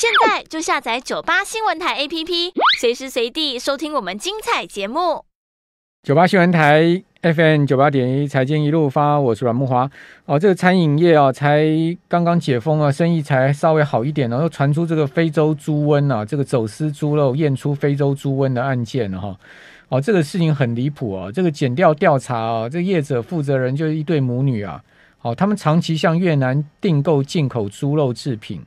现在就下载九八新闻台 APP，随时随地收听我们精彩节目。九八新闻台 f m 九八点一财经一路发，我是阮木华。哦，这个餐饮业啊，才刚刚解封啊，生意才稍微好一点，然后传出这个非洲猪瘟啊，这个走私猪肉验出非洲猪瘟的案件哈。哦，这个事情很离谱啊，这个减调调查啊，这业者负责人就是一对母女啊。哦，他们长期向越南订购进口猪肉制品。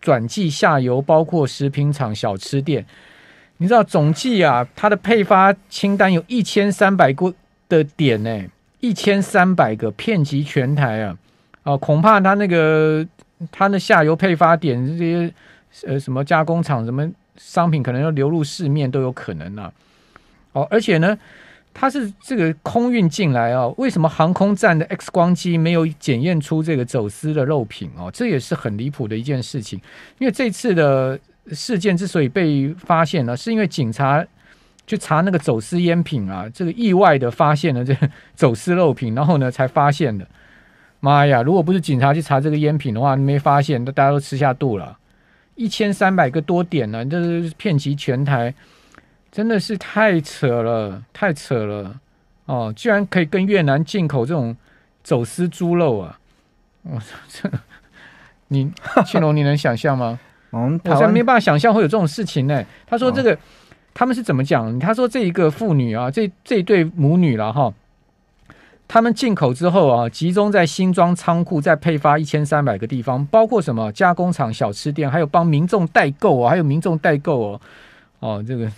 转寄下游包括食品厂、小吃店，你知道总计啊，它的配发清单有一千三百个的点呢一千三百个遍及全台啊，啊，恐怕它那个它的下游配发点这些呃什么加工厂什么商品可能要流入市面都有可能呢，哦，而且呢。它是这个空运进来哦，为什么航空站的 X 光机没有检验出这个走私的肉品哦？这也是很离谱的一件事情。因为这次的事件之所以被发现呢，是因为警察去查那个走私烟品啊，这个意外的发现了这走私肉品，然后呢才发现的。妈呀！如果不是警察去查这个烟品的话，你没发现，大家都吃下肚了。一千三百个多点呢，这是骗及全台。真的是太扯了，太扯了哦！居然可以跟越南进口这种走私猪肉啊！我操，你庆龙，你能想象吗？我像没办法想象会有这种事情呢。他说这个，他们是怎么讲？他说这一个妇女啊，这这对母女了哈，他们进口之后啊，集中在新庄仓库，再配发一千三百个地方，包括什么加工厂、小吃店，还有帮民众代购哦，还有民众代购哦，哦这个。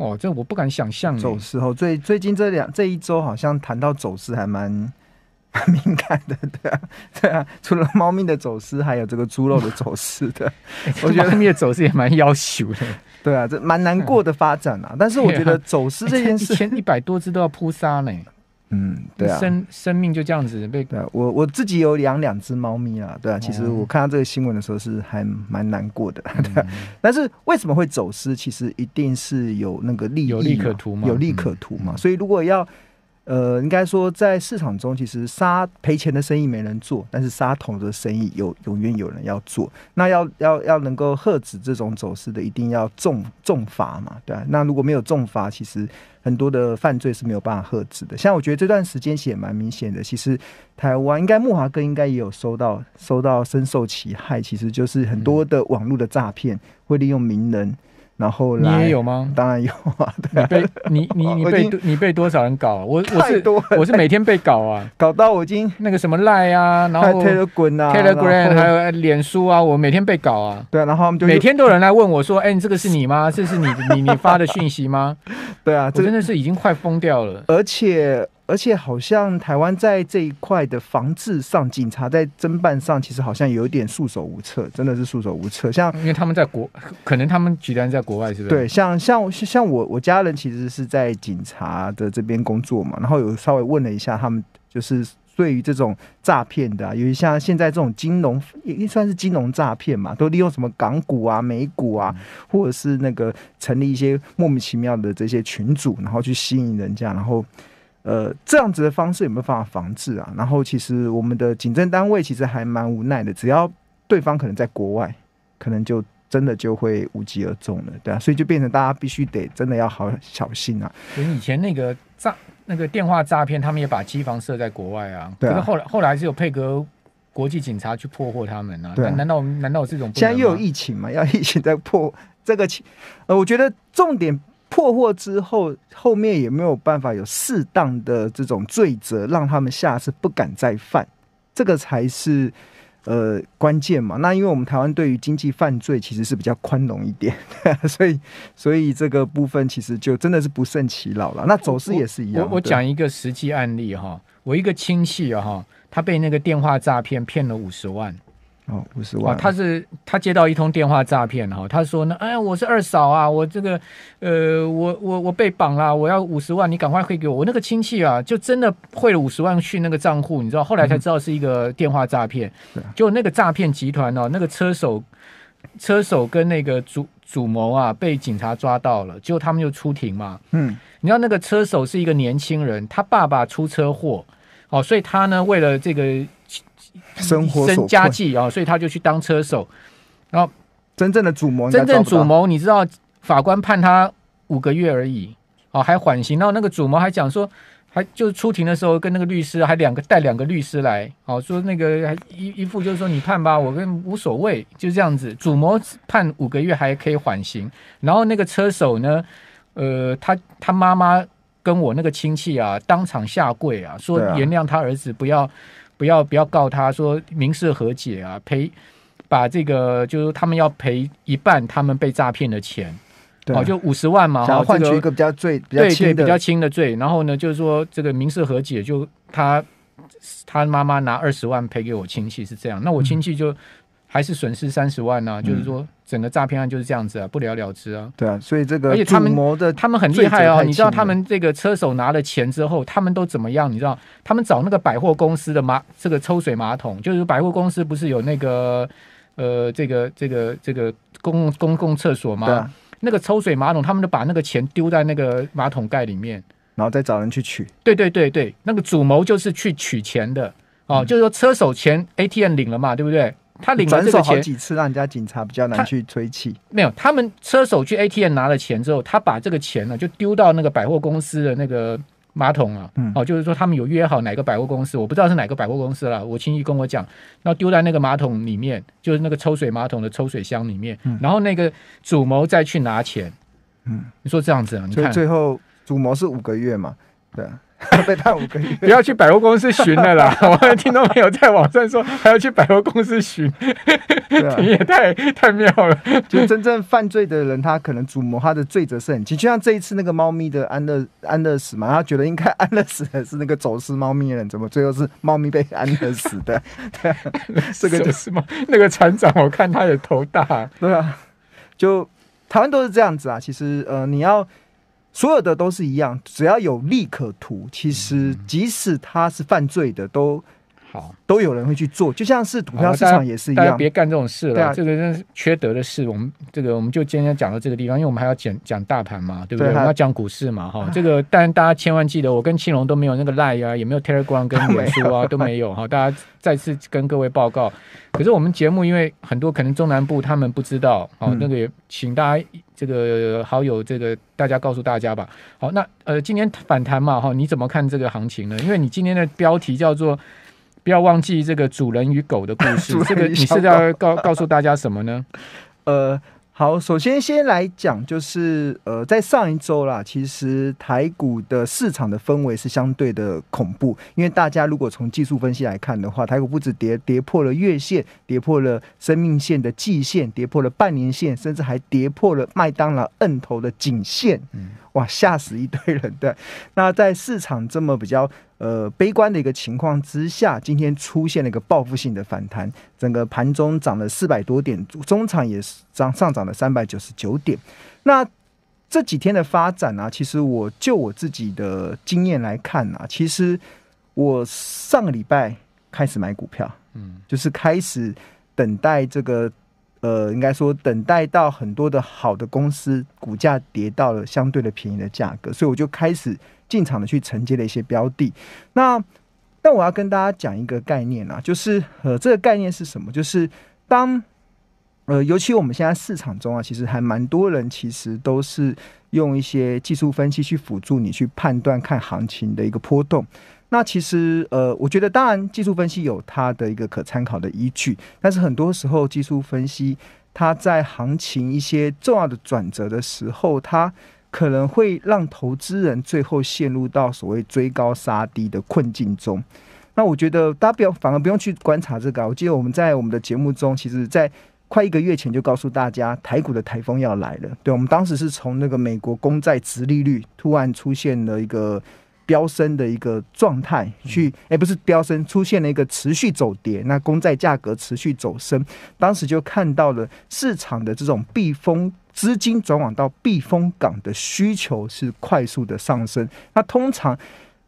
哦，这我不敢想象。走私后最最近这两这一周好像谈到走私还蛮蛮敏感的，对啊对啊，除了猫咪的走私，还有这个猪肉的走私的，我觉得的走私也蛮要求的，对啊，这蛮难过的发展啊。但是我觉得 走私这件事，一千一百多只都要扑杀呢。嗯，对啊，生生命就这样子被对我我自己有养两只猫咪啊，对啊，其实我看到这个新闻的时候是还蛮难过的，对。但是为什么会走私？其实一定是有那个利益，有利可图嘛，有利可图嘛。所以如果要。呃，应该说在市场中，其实杀赔钱的生意没人做，但是杀头的生意有永远有人要做。那要要要能够遏止这种走势的，一定要重重罚嘛，对那如果没有重罚，其实很多的犯罪是没有办法遏止的。像我觉得这段时间其实也蛮明显的，其实台湾应该木华哥应该也有收到收到深受其害，其实就是很多的网络的诈骗会利用名人。然后你也有吗？当然有啊！你被你你你被你被多少人搞？我我是我是每天被搞啊，搞到我已经那个什么赖啊，然后 Telegram 啊，Telegram 还有脸书啊，我每天被搞啊。对，然后每天都有人来问我说：“哎，这个是你吗？这是你你你发的讯息吗？” 对啊，真的是已经快疯掉了，而且。而且好像台湾在这一块的防治上，警察在侦办上，其实好像有点束手无策，真的是束手无策。像因为他们在国，可能他们家人在国外，是不是？对，像像像我我家人其实是在警察的这边工作嘛，然后有稍微问了一下，他们就是对于这种诈骗的，因为像现在这种金融，也算是金融诈骗嘛，都利用什么港股啊、美股啊，或者是那个成立一些莫名其妙的这些群组，然后去吸引人家，然后。呃，这样子的方式有没有办法防治啊？然后其实我们的警政单位其实还蛮无奈的，只要对方可能在国外，可能就真的就会无疾而终了，对啊，所以就变成大家必须得真的要好小心啊。所以以前那个诈那个电话诈骗，他们也把机房设在国外啊，可是后来后来是有配合国际警察去破获他们啊。对。难道难道有这种？现在又有疫情嘛，要疫情再破这个？呃，我觉得重点。破获之后，后面也没有办法有适当的这种罪责，让他们下次不敢再犯，这个才是呃关键嘛。那因为我们台湾对于经济犯罪其实是比较宽容一点，所以所以这个部分其实就真的是不胜其扰了。那走私也是一样。我讲一个实际案例哈，我一个亲戚哈，他被那个电话诈骗骗了五十万。哦，五十万，他是他接到一通电话诈骗哈，他说呢，哎呀，我是二嫂啊，我这个，呃，我我我被绑了，我要五十万，你赶快汇给我。我那个亲戚啊，就真的汇了五十万去那个账户，你知道，后来才知道是一个电话诈骗。对，就那个诈骗集团哦，那个车手，车手跟那个主主谋啊，被警察抓到了，结果他们就出庭嘛。嗯，你知道那个车手是一个年轻人，他爸爸出车祸，哦，所以他呢，为了这个。生活所家计啊，所以他就去当车手。然后真正的主谋，真正主谋，你知道法官判他五个月而已哦，还缓刑。然后那个主谋还讲说，还就是出庭的时候跟那个律师还两个带两个律师来，哦，说那个一一副就是说你判吧，我跟无所谓，就这样子。主谋判五个月还可以缓刑，然后那个车手呢，呃，他他妈妈跟我那个亲戚啊，当场下跪啊，说原谅他儿子，不要。不要不要告他说民事和解啊赔，把这个就是他们要赔一半他们被诈骗的钱，哦就五十万嘛，换换一个比较罪比较轻的罪，然后呢就是说这个民事和解就他他妈妈拿二十万赔给我亲戚是这样，那我亲戚就。还是损失三十万呢？就是说，整个诈骗案就是这样子啊，不了了之啊。对啊，所以这个，而且他们，他们很厉害啊。你知道，他们这个车手拿了钱之后，他们都怎么样？你知道，他们找那个百货公司的马，这个抽水马桶，就是百货公司不是有那个呃，这个这个这个公共公共厕所吗？对啊，那个抽水马桶，他们都把那个钱丢在那个马桶盖里面，然后再找人去取。对对对对，那个主谋就是去取钱的哦，就是说车手钱 ATM 领了嘛，对不对？他领转手好几次，让人家警察比较难去追气。没有，他们车手去 ATM 拿了钱之后，他把这个钱呢就丢到那个百货公司的那个马桶啊，哦，就是说他们有约好哪个百货公司，我不知道是哪个百货公司了。我亲戚跟我讲，那丢在那个马桶里面，就是那个抽水马桶的抽水箱里面，然后那个主谋再去拿钱。嗯，你说这样子啊？你看，最后主谋是五个月嘛？对。被判五个月，不要去百货公司寻了啦！我刚听到没有，在网上说还要去百货公司寻，你 也太太妙了。就真正犯罪的人，他可能主谋，他的罪责是很轻。就像这一次那个猫咪的安乐安乐死嘛，他觉得应该安乐死的是那个走私猫咪的人，怎么最后是猫咪被安乐死的？对，这个就是嘛。那个船长，我看他也头大。对啊，就台湾都是这样子啊。其实呃，你要。所有的都是一样，只要有利可图，其实即使他是犯罪的，都。好，都有人会去做，就像是股票市场也是一样。大家别干这种事了，这个是缺德的事。我们这个我们就今天讲到这个地方，因为我们还要讲讲大盘嘛，对不对？我们要讲股市嘛，哈。这个，但大家千万记得，我跟青龙都没有那个 lie 啊，也没有 Telegram 跟脸书啊，都没有哈。大家再次跟各位报告。可是我们节目因为很多可能中南部他们不知道哦，那个请大家这个好友这个大家告诉大家吧。好，那呃今天反弹嘛哈，你怎么看这个行情呢？因为你今天的标题叫做。不要忘记这个主人与狗的故事。这个你是要告告诉大家什么呢？呃，好，首先先来讲，就是呃，在上一周啦，其实台股的市场的氛围是相对的恐怖，因为大家如果从技术分析来看的话，台股不止跌跌破了月线，跌破了生命线的季线，跌破了半年线，甚至还跌破了麦当劳摁头的颈线。嗯。哇，吓死一堆人！的那在市场这么比较呃悲观的一个情况之下，今天出现了一个报复性的反弹，整个盘中涨了四百多点，中场也是涨上涨了三百九十九点。那这几天的发展呢，其实我就我自己的经验来看呢，其实我上个礼拜开始买股票，嗯，就是开始等待这个。呃，应该说等待到很多的好的公司股价跌到了相对的便宜的价格，所以我就开始进场的去承接了一些标的。那但我要跟大家讲一个概念啊，就是呃这个概念是什么？就是当。呃，尤其我们现在市场中啊，其实还蛮多人，其实都是用一些技术分析去辅助你去判断看行情的一个波动。那其实呃，我觉得当然技术分析有它的一个可参考的依据，但是很多时候技术分析它在行情一些重要的转折的时候，它可能会让投资人最后陷入到所谓追高杀低的困境中。那我觉得大家不要反而不用去观察这个。我记得我们在我们的节目中，其实，在快一个月前就告诉大家，台股的台风要来了。对我们当时是从那个美国公债直利率突然出现了一个飙升的一个状态，去哎不是飙升，出现了一个持续走跌。那公债价格持续走升，当时就看到了市场的这种避风资金转往到避风港的需求是快速的上升。那通常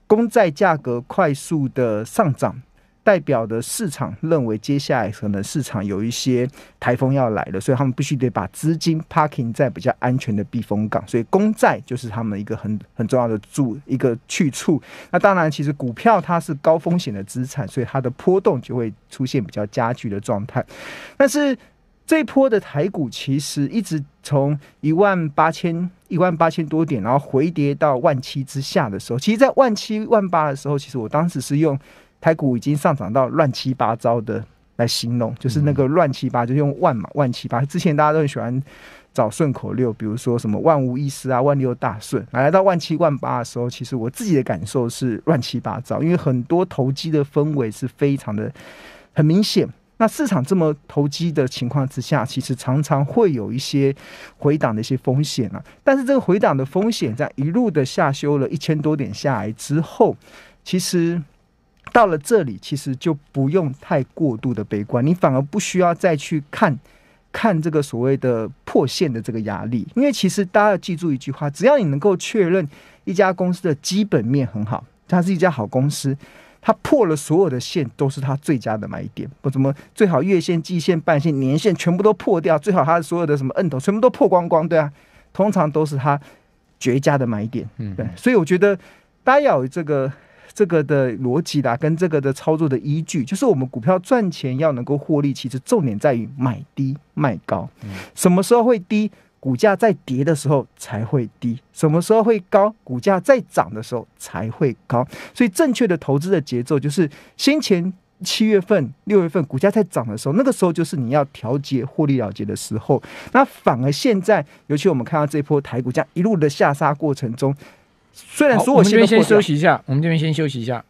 公债价格快速的上涨。代表的市场认为接下来可能市场有一些台风要来了，所以他们必须得把资金 parking 在比较安全的避风港，所以公债就是他们一个很很重要的住一个去处。那当然，其实股票它是高风险的资产，所以它的波动就会出现比较加剧的状态。但是这一波的台股其实一直从一万八千一万八千多点，然后回跌到万七之下的时候，其实，在万七万八的时候，其实我当时是用。台股已经上涨到乱七八糟的来形容，就是那个乱七八，就用万嘛，万七八。之前大家都很喜欢找顺口溜，比如说什么万无一失啊，万六大顺。来到万七万八的时候，其实我自己的感受是乱七八糟，因为很多投机的氛围是非常的很明显。那市场这么投机的情况之下，其实常常会有一些回档的一些风险啊。但是这个回档的风险，在一路的下修了一千多点下来之后，其实。到了这里，其实就不用太过度的悲观，你反而不需要再去看，看这个所谓的破线的这个压力，因为其实大家要记住一句话：只要你能够确认一家公司的基本面很好，它是一家好公司，它破了所有的线都是它最佳的买点。不怎么最好月线、季线、半线、年线全部都破掉，最好它的所有的什么摁头全部都破光光，对啊，通常都是它绝佳的买点。嗯，对，所以我觉得大家要有这个。这个的逻辑啦，跟这个的操作的依据，就是我们股票赚钱要能够获利，其实重点在于买低卖高。什么时候会低？股价在跌的时候才会低；什么时候会高？股价在涨的时候才会高。所以正确的投资的节奏，就是先前七月份、六月份股价在涨的时候，那个时候就是你要调节获利了结的时候。那反而现在，尤其我们看到这波台股价一路的下杀过程中。虽然说，我们这边先休息一下。我们这边先休息一下。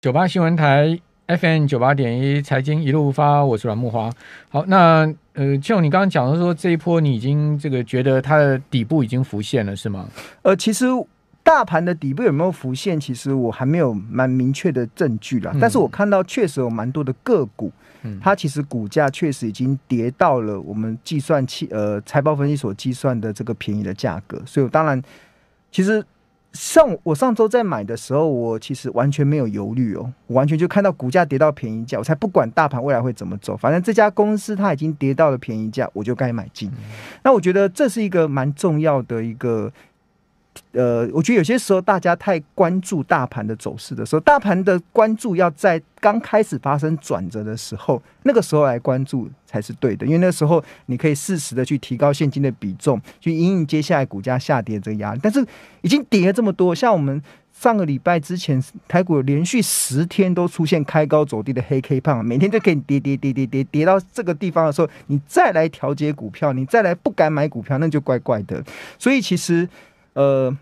九八新闻台 FM 九八点一财经一路发，我是阮木华。好，那呃，就你刚刚讲的说，这一波你已经这个觉得它的底部已经浮现了，是吗？呃，其实大盘的底部有没有浮现，其实我还没有蛮明确的证据了。但是我看到确实有蛮多的个股，它其实股价确实已经跌到了我们计算器呃财报分析所计算的这个便宜的价格，所以当然。其实，上我上周在买的时候，我其实完全没有犹豫哦，完全就看到股价跌到便宜价，我才不管大盘未来会怎么走，反正这家公司它已经跌到了便宜价，我就该买进。那我觉得这是一个蛮重要的一个。呃，我觉得有些时候大家太关注大盘的走势的时候，大盘的关注要在刚开始发生转折的时候，那个时候来关注才是对的，因为那时候你可以适时的去提高现金的比重，去应隐接下来股价下跌这个压力。但是已经跌了这么多，像我们上个礼拜之前，台股连续十天都出现开高走低的黑 K 胖，每天都给你跌跌跌跌跌跌到这个地方的时候，你再来调节股票，你再来不敢买股票，那就怪怪的。所以其实。呃，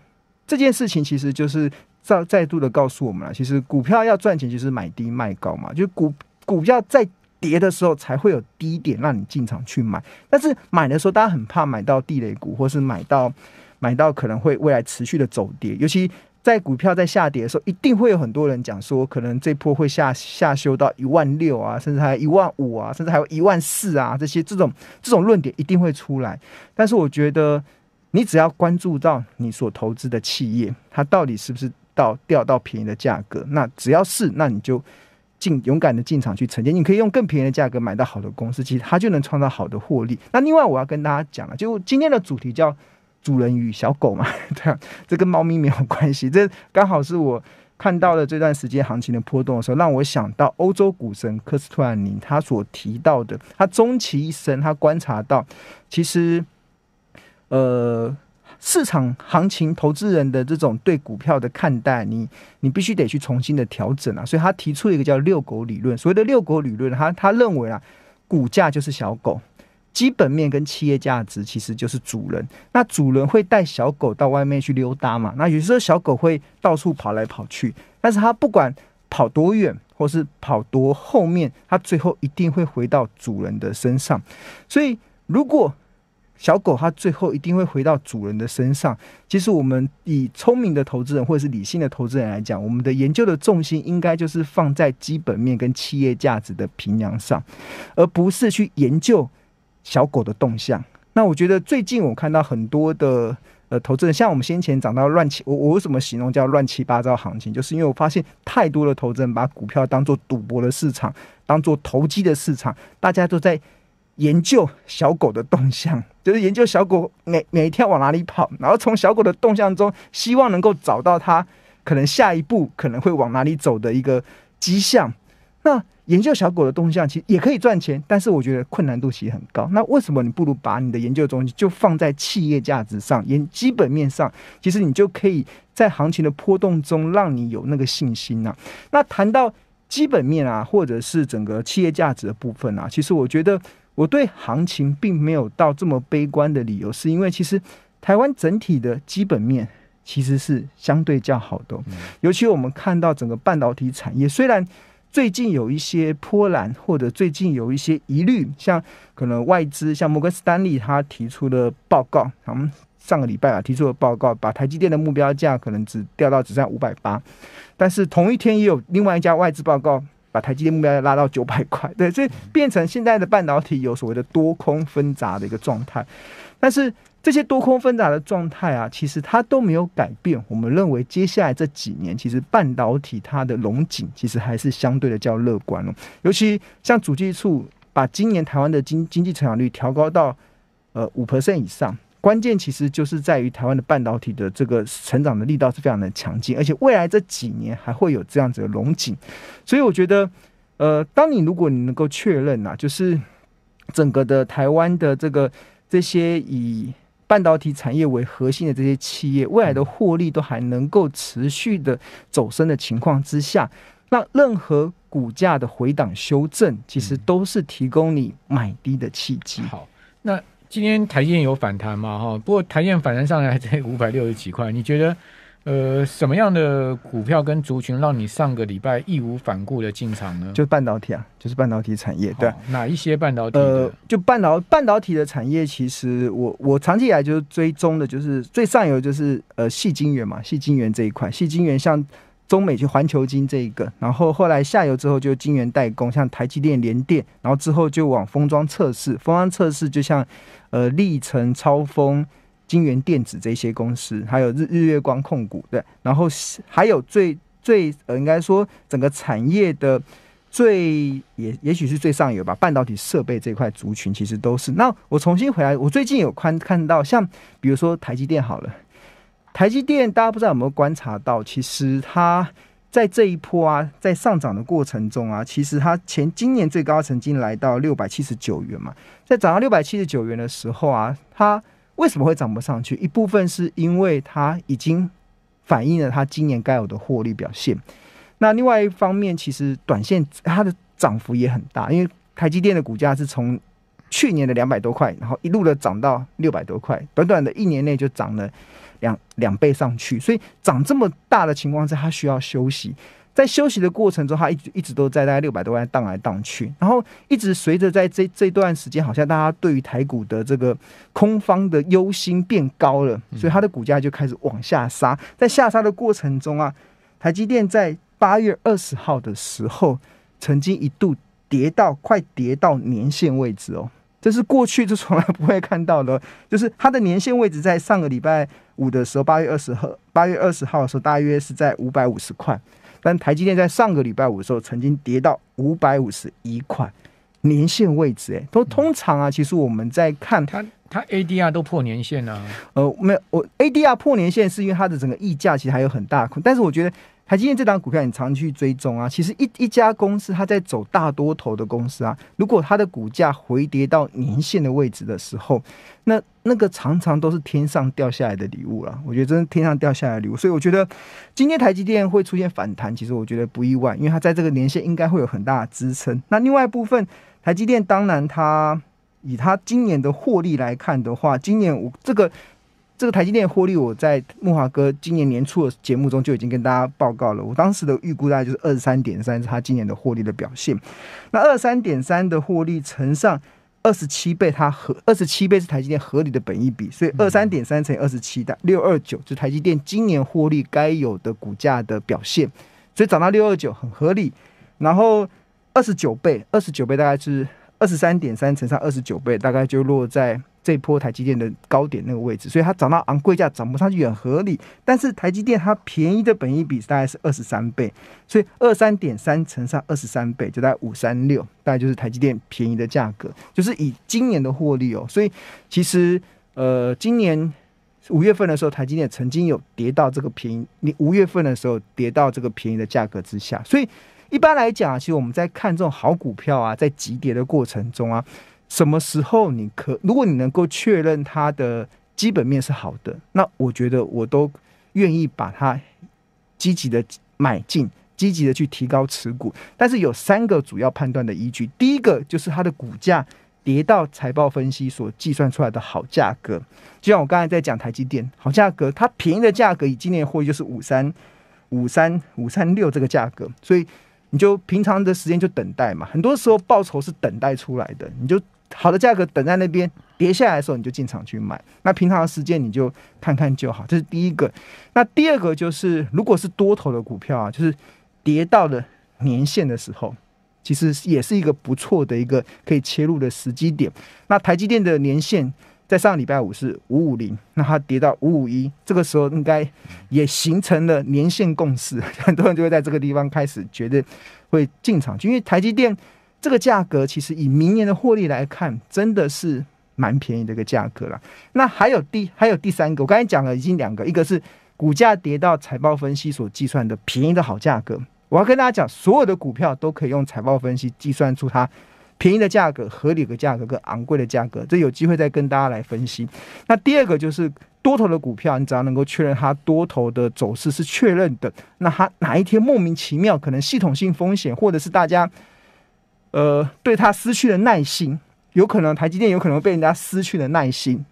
这件事情其实就是再再度的告诉我们了，其实股票要赚钱就是买低卖高嘛，就股股票在跌的时候才会有低点让你进场去买，但是买的时候大家很怕买到地雷股，或是买到买到可能会未来持续的走跌，尤其在股票在下跌的时候，一定会有很多人讲说，可能这波会下下修到一万六啊，甚至还一万五啊，甚至还有一万四啊，这些这种这种论点一定会出来，但是我觉得。你只要关注到你所投资的企业，它到底是不是到掉到便宜的价格？那只要是，那你就进勇敢的进场去承接。你可以用更便宜的价格买到好的公司，其实它就能创造好的获利。那另外，我要跟大家讲了，就今天的主题叫“主人与小狗”嘛，对啊，这跟猫咪没有关系。这刚好是我看到了这段时间行情的波动的时候，让我想到欧洲股神科斯托兰尼他所提到的，他终其一生，他观察到其实。呃，市场行情、投资人的这种对股票的看待，你你必须得去重新的调整啊。所以，他提出了一个叫“遛狗理论”。所谓的“遛狗理论”，他他认为啊，股价就是小狗，基本面跟企业价值其实就是主人。那主人会带小狗到外面去溜达嘛？那有时候小狗会到处跑来跑去，但是它不管跑多远或是跑多后面，它最后一定会回到主人的身上。所以，如果小狗它最后一定会回到主人的身上。其实，我们以聪明的投资人或者是理性的投资人来讲，我们的研究的重心应该就是放在基本面跟企业价值的平衡上，而不是去研究小狗的动向。那我觉得最近我看到很多的呃投资人，像我们先前讲到乱七，我我为什么形容叫乱七八糟行情，就是因为我发现太多的投资人把股票当做赌博的市场，当做投机的市场，大家都在。研究小狗的动向，就是研究小狗每每一天往哪里跑，然后从小狗的动向中，希望能够找到它可能下一步可能会往哪里走的一个迹象。那研究小狗的动向其实也可以赚钱，但是我觉得困难度其实很高。那为什么你不如把你的研究中心就放在企业价值上，研基本面上，其实你就可以在行情的波动中让你有那个信心呢？那谈到基本面啊，或者是整个企业价值的部分啊，其实我觉得。我对行情并没有到这么悲观的理由，是因为其实台湾整体的基本面其实是相对较好的，尤其我们看到整个半导体产业，虽然最近有一些波澜，或者最近有一些疑虑，像可能外资像摩根士丹利他提出的报告，他们上个礼拜啊提出的报告，把台积电的目标价可能只掉到只在五百八，但是同一天也有另外一家外资报告。把台积电目标拉到九百块，对，所以变成现在的半导体有所谓的多空分杂的一个状态，但是这些多空分杂的状态啊，其实它都没有改变。我们认为接下来这几年，其实半导体它的龙井其实还是相对的较乐观了，尤其像主计处把今年台湾的经经济成长率调高到呃五 percent 以上。关键其实就是在于台湾的半导体的这个成长的力道是非常的强劲，而且未来这几年还会有这样子的龙井，所以我觉得，呃，当你如果你能够确认呐，就是整个的台湾的这个这些以半导体产业为核心的这些企业，未来的获利都还能够持续的走升的情况之下，那任何股价的回档修正，其实都是提供你买低的契机。好，那。今天台积电有反弹嘛？哈，不过台积电反弹上来才五百六十几块。你觉得，呃，什么样的股票跟族群让你上个礼拜义无反顾的进场呢？就半导体啊，就是半导体产业，对。哪一些半导体？呃，就半导半导体的产业，其实我我长期以来就是追踪的，就是最上游就是呃，细晶圆嘛，细晶圆这一块，细晶圆像中美就环球晶这一个，然后后来下游之后就晶圆代工，像台积电、联电，然后之后就往封装测试，封装测试就像。呃，历程、超丰、金源电子这些公司，还有日日月光控股，对，然后还有最最呃，应该说整个产业的最也也许是最上游吧，半导体设备这块族群其实都是。那我重新回来，我最近有看看到像比如说台积电好了，台积电大家不知道有没有观察到，其实它。在这一波啊，在上涨的过程中啊，其实它前今年最高曾经来到六百七十九元嘛，在涨到六百七十九元的时候啊，它为什么会涨不上去？一部分是因为它已经反映了它今年该有的获利表现，那另外一方面，其实短线它的涨幅也很大，因为台积电的股价是从。去年的两百多块，然后一路的涨到六百多块，短短的一年内就涨了两两倍上去。所以涨这么大的情况，下，它需要休息。在休息的过程中，它一直一直都在大概六百多万荡来荡去。然后一直随着在这这段时间，好像大家对于台股的这个空方的忧心变高了，所以它的股价就开始往下杀。在下杀的过程中啊，台积电在八月二十号的时候，曾经一度。跌到快跌到年线位置哦，这是过去就从来不会看到的，就是它的年线位置在上个礼拜五的时候，八月二十号，八月二十号的时候大约是在五百五十块，但台积电在上个礼拜五的时候曾经跌到五百五十一块年线位置，哎，都通常啊，其实我们在看它，它 ADR 都破年限了，呃，没有，我 ADR 破年限是因为它的整个溢价其实还有很大空，但是我觉得。台积电这档股票，你常去追踪啊。其实一一家公司，它在走大多头的公司啊。如果它的股价回跌到年线的位置的时候，那那个常常都是天上掉下来的礼物了。我觉得真天上掉下来礼物。所以我觉得今天台积电会出现反弹，其实我觉得不意外，因为它在这个年线应该会有很大的支撑。那另外一部分，台积电当然它以它今年的获利来看的话，今年我这个。这个台积电获利，我在木华哥今年年初的节目中就已经跟大家报告了。我当时的预估大概就是二十三点三，是它今年的获利的表现。那二三点三的获利乘上二十七倍，它合二十七倍是台积电合理的本益比，所以二三点三乘以二十七的六二九，是台积电今年获利该有的股价的表现。所以涨到六二九很合理。然后二十九倍，二十九倍大概是二十三点三乘上二十九倍，大概就落在。这波台积电的高点那个位置，所以它涨到昂贵价涨不上去很合理。但是台积电它便宜的本益比大概是二十三倍，所以二三点三乘上二十三倍就在五三六，大概就是台积电便宜的价格，就是以今年的获利哦。所以其实呃，今年五月份的时候，台积电曾经有跌到这个便宜，你五月份的时候跌到这个便宜的价格之下。所以一般来讲，其实我们在看这种好股票啊，在急跌的过程中啊。什么时候你可，如果你能够确认它的基本面是好的，那我觉得我都愿意把它积极的买进，积极的去提高持股。但是有三个主要判断的依据，第一个就是它的股价跌到财报分析所计算出来的好价格。就像我刚才在讲台积电好价格，它便宜的价格以今年的会就是五三五三五三六这个价格，所以你就平常的时间就等待嘛。很多时候报酬是等待出来的，你就。好的价格等在那边跌下来的时候，你就进场去买。那平常的时间你就看看就好。这是第一个。那第二个就是，如果是多头的股票啊，就是跌到了年线的时候，其实也是一个不错的一个可以切入的时机点。那台积电的年线在上礼拜五是五五零，那它跌到五五一，这个时候应该也形成了年线共识，很多人就会在这个地方开始觉得会进场，因为台积电。这个价格其实以明年的获利来看，真的是蛮便宜的一个价格了。那还有第还有第三个，我刚才讲了已经两个，一个是股价跌到财报分析所计算的便宜的好价格。我要跟大家讲，所有的股票都可以用财报分析计算出它便宜的价格、合理的价格跟昂贵的价格。这有机会再跟大家来分析。那第二个就是多头的股票，你只要能够确认它多头的走势是确认的，那它哪一天莫名其妙可能系统性风险或者是大家。呃，对它失去了耐心，有可能台积电有可能被人家失去了耐心，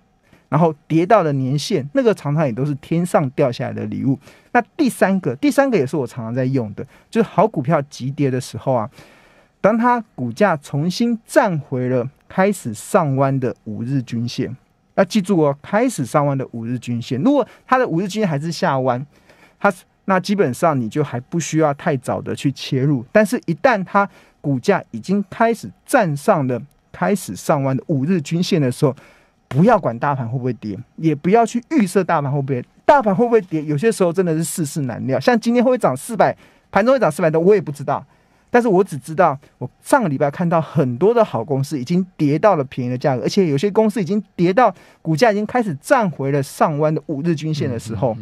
然后跌到了年线，那个常常也都是天上掉下来的礼物。那第三个，第三个也是我常常在用的，就是好股票急跌的时候啊，当它股价重新站回了开始上弯的五日均线，要记住哦，开始上弯的五日均线。如果它的五日均线还是下弯，它那基本上你就还不需要太早的去切入，但是一旦它股价已经开始站上的，开始上弯的五日均线的时候，不要管大盘会不会跌，也不要去预测大盘会不会，大盘会不会跌？有些时候真的是世事难料。像今天会不会涨四百，盘中会涨四百多，我也不知道。但是我只知道，我上个礼拜看到很多的好公司已经跌到了便宜的价格，而且有些公司已经跌到股价已经开始站回了上弯的五日均线的时候，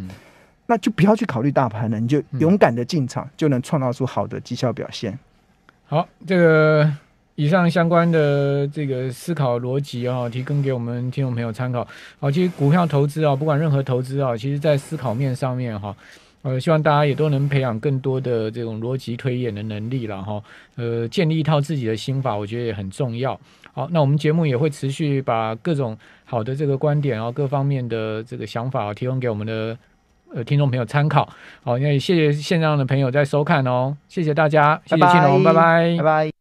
那就不要去考虑大盘了，你就勇敢的进场，就能创造出好的绩效表现。好，这个以上相关的这个思考逻辑啊，提供给我们听众朋友参考。好，其实股票投资啊，不管任何投资啊，其实在思考面上面哈，呃，希望大家也都能培养更多的这种逻辑推演的能力了哈。呃，建立一套自己的心法，我觉得也很重要。好，那我们节目也会持续把各种好的这个观点啊，各方面的这个想法啊，提供给我们的。呃，听众朋友参考，好，也谢谢线上的朋友在收看哦，谢谢大家，拜拜，拜拜，拜拜。